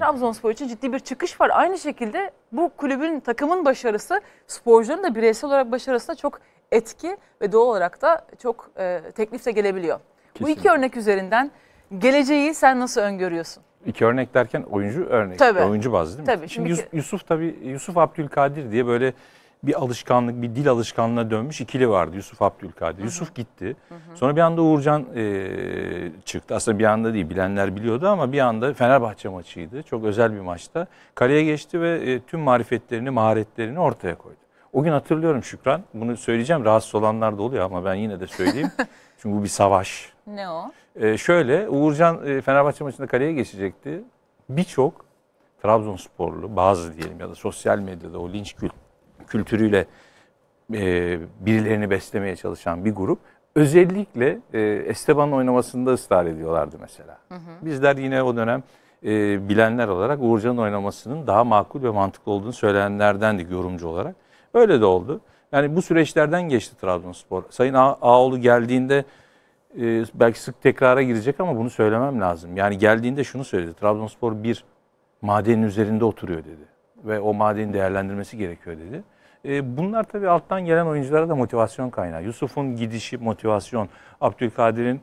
Trabzonspor için ciddi bir çıkış var. Aynı şekilde bu kulübün, takımın başarısı sporcuların da bireysel olarak başarısına çok etki ve doğal olarak da çok e, teklif de gelebiliyor. Kesinlikle. Bu iki örnek üzerinden geleceği sen nasıl öngörüyorsun? İki örnek derken oyuncu örnek, tabii. oyuncu bazlı değil mi? Tabii. Şimdi Yusuf tabii Yusuf Abdülkadir diye böyle bir alışkanlık, bir dil alışkanlığına dönmüş ikili vardı Yusuf Abdülkadir. Hı hı. Yusuf gitti. Hı hı. Sonra bir anda Uğurcan e, çıktı. Aslında bir anda değil, bilenler biliyordu ama bir anda Fenerbahçe maçıydı. Çok özel bir maçta. Kaleye geçti ve e, tüm marifetlerini, maharetlerini ortaya koydu. O gün hatırlıyorum Şükran. Bunu söyleyeceğim. Rahatsız olanlar da oluyor ama ben yine de söyleyeyim. Çünkü bu bir savaş. Ne o? E, şöyle, Uğurcan e, Fenerbahçe maçında kaleye geçecekti. Birçok Trabzonsporlu, bazı diyelim ya da sosyal medyada o linç kültürü kültürüyle e, birilerini beslemeye çalışan bir grup. Özellikle e, Esteban'ın oynamasında ısrar ediyorlardı mesela. Hı hı. Bizler yine o dönem e, bilenler olarak Uğurcan'ın oynamasının daha makul ve mantıklı olduğunu söyleyenlerdendik yorumcu olarak. Öyle de oldu. Yani bu süreçlerden geçti Trabzonspor. Sayın A Ağoğlu geldiğinde e, belki sık tekrara girecek ama bunu söylemem lazım. Yani geldiğinde şunu söyledi. Trabzonspor bir madenin üzerinde oturuyor dedi. Ve o madenin değerlendirmesi gerekiyor dedi. Ee, bunlar tabii alttan gelen oyunculara da motivasyon kaynağı. Yusuf'un gidişi motivasyon, Abdülkadir'in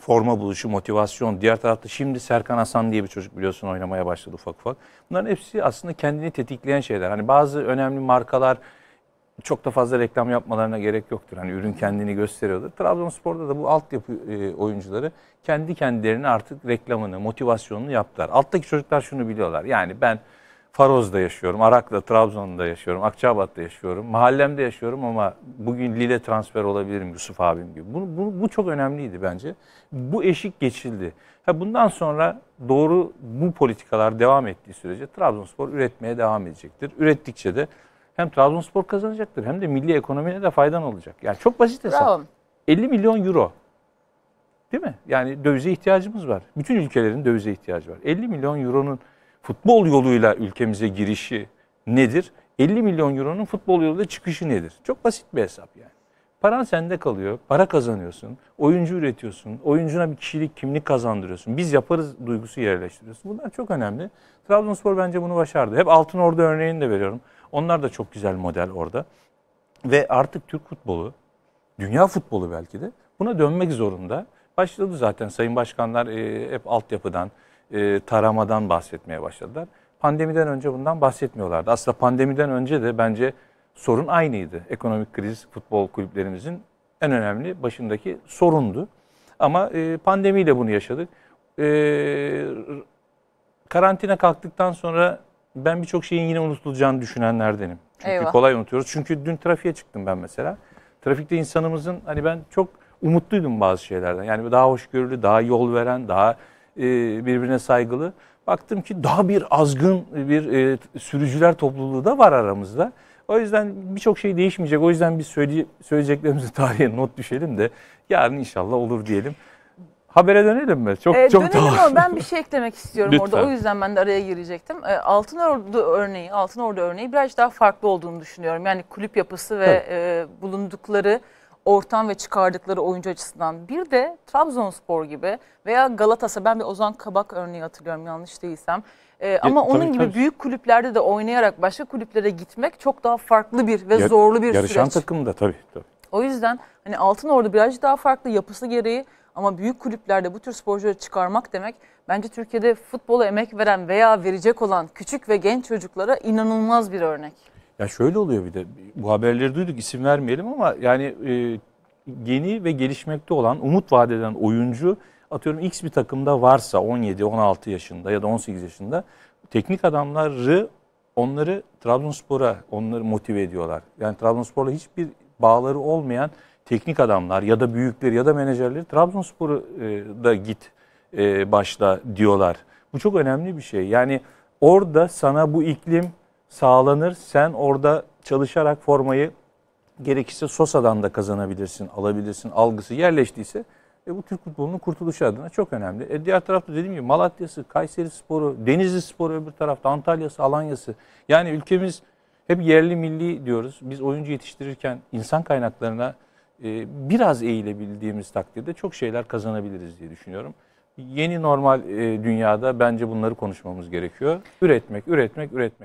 forma buluşu, motivasyon. Diğer tarafta şimdi Serkan Hasan diye bir çocuk biliyorsun oynamaya başladı ufak ufak. Bunların hepsi aslında kendini tetikleyen şeyler. Hani bazı önemli markalar çok da fazla reklam yapmalarına gerek yoktur. Hani ürün kendini gösteriyordur. Trabzonspor'da da bu altyapı e, oyuncuları kendi kendilerine artık reklamını, motivasyonunu yaptılar. Alttaki çocuklar şunu biliyorlar. Yani ben Faroz'da yaşıyorum, Arak'ta, Trabzon'da yaşıyorum, Akçabat'ta yaşıyorum, mahallemde yaşıyorum ama bugün Lille transfer olabilirim Yusuf abim gibi. Bu, bu, bu çok önemliydi bence. Bu eşik geçildi. Ha bundan sonra doğru bu politikalar devam ettiği sürece Trabzonspor üretmeye devam edecektir. Ürettikçe de hem Trabzonspor kazanacaktır hem de milli ekonomiye de faydan olacak. Yani çok basit hesap. Bravo. 50 milyon euro. Değil mi? Yani dövize ihtiyacımız var. Bütün ülkelerin dövize ihtiyacı var. 50 milyon euronun futbol yoluyla ülkemize girişi nedir? 50 milyon euronun futbol yoluyla çıkışı nedir? Çok basit bir hesap yani. Paran sende kalıyor, para kazanıyorsun, oyuncu üretiyorsun, oyuncuna bir kişilik kimlik kazandırıyorsun. Biz yaparız duygusu yerleştiriyorsun. Bunlar çok önemli. Trabzonspor bence bunu başardı. Hep Altın Ordu örneğini de veriyorum. Onlar da çok güzel model orada. Ve artık Türk futbolu, dünya futbolu belki de buna dönmek zorunda. Başladı zaten Sayın Başkanlar e, hep altyapıdan, e, taramadan bahsetmeye başladılar. Pandemiden önce bundan bahsetmiyorlardı. Aslında pandemiden önce de bence sorun aynıydı. Ekonomik kriz futbol kulüplerimizin en önemli başındaki sorundu. Ama e, pandemiyle bunu yaşadık. E, karantina kalktıktan sonra ben birçok şeyin yine unutulacağını düşünenlerdenim. Çünkü Eyvah. kolay unutuyoruz. Çünkü dün trafiğe çıktım ben mesela. Trafikte insanımızın hani ben çok umutluydum bazı şeylerden. Yani daha hoşgörülü, daha yol veren, daha e, birbirine saygılı. Baktım ki daha bir azgın bir e, sürücüler topluluğu da var aramızda. O yüzden birçok şey değişmeyecek. O yüzden biz söyleyeceklerimizi tarihe not düşelim de yarın inşallah olur diyelim. Habere dönelim mi? Çok ee, çok dönelim ama ben bir şey eklemek istiyorum Lütfen. orada. O yüzden ben de araya girecektim. E, Altın Ordu örneği, Altın Ordu örneği biraz daha farklı olduğunu düşünüyorum. Yani kulüp yapısı ve evet. bulundukları ortam ve çıkardıkları oyuncu açısından. Bir de Trabzonspor gibi veya Galatasaray ben bir Ozan Kabak örneği hatırlıyorum yanlış değilsem. Ee, ya, ama tabii, onun gibi tabii. büyük kulüplerde de oynayarak başka kulüplere gitmek çok daha farklı bir ve ya, zorlu bir yarışan süreç. Yarışan takım da tabii tabii. O yüzden hani Altın Ordu birazcık daha farklı yapısı gereği ama büyük kulüplerde bu tür sporcuları çıkarmak demek bence Türkiye'de futbola emek veren veya verecek olan küçük ve genç çocuklara inanılmaz bir örnek. Ya şöyle oluyor bir de bu haberleri duyduk isim vermeyelim ama yani e, yeni ve gelişmekte olan umut vadeden oyuncu atıyorum X bir takımda varsa 17-16 yaşında ya da 18 yaşında teknik adamları onları Trabzonspor'a onları motive ediyorlar. Yani Trabzonspor'la hiçbir bağları olmayan teknik adamlar ya da büyükler ya da menajerleri Trabzonspor'u e, da git e, başla diyorlar. Bu çok önemli bir şey. Yani orada sana bu iklim sağlanır. Sen orada çalışarak formayı gerekirse Sosa'dan da kazanabilirsin, alabilirsin algısı yerleştiyse e bu Türk futbolunun kurtuluşu adına çok önemli. E diğer tarafta dediğim gibi Malatya'sı, Kayseri Sporu, Denizli Sporu öbür tarafta, Antalya'sı, Alanya'sı. Yani ülkemiz hep yerli milli diyoruz. Biz oyuncu yetiştirirken insan kaynaklarına e, biraz eğilebildiğimiz takdirde çok şeyler kazanabiliriz diye düşünüyorum. Yeni normal e, dünyada bence bunları konuşmamız gerekiyor. Üretmek, üretmek, üretmek.